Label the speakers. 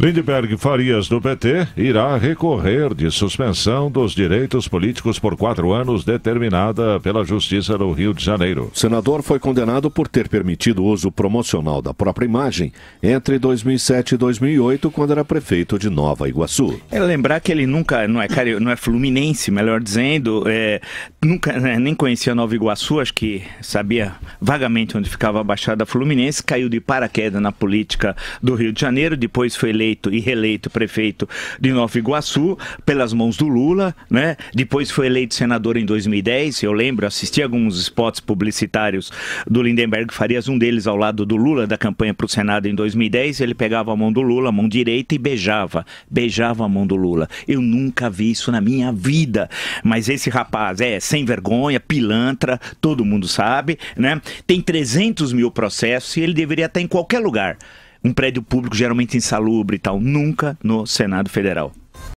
Speaker 1: Lindbergh Farias, do PT, irá recorrer de suspensão dos direitos políticos por quatro anos determinada pela Justiça do Rio de Janeiro. O senador foi condenado
Speaker 2: por ter permitido o uso promocional da própria imagem entre 2007 e 2008, quando era prefeito de Nova Iguaçu.
Speaker 3: É lembrar que ele nunca, não é, não é fluminense, melhor dizendo, é, nunca né, nem conhecia Nova Iguaçu, acho que sabia vagamente onde ficava a Baixada Fluminense, caiu de paraquedas na política do Rio de Janeiro, depois foi eleito eleito e reeleito prefeito de Nova Iguaçu pelas mãos do Lula, né? Depois foi eleito senador em 2010, eu lembro, assisti alguns spots publicitários do Lindenberg Farias, um deles ao lado do Lula da campanha para o Senado em 2010, ele pegava a mão do Lula, a mão direita e beijava, beijava a mão do Lula. Eu nunca vi isso na minha vida, mas esse rapaz é sem vergonha, pilantra, todo mundo sabe, né? Tem 300 mil processos e ele deveria estar em qualquer lugar um prédio público geralmente insalubre e tal, nunca no Senado Federal.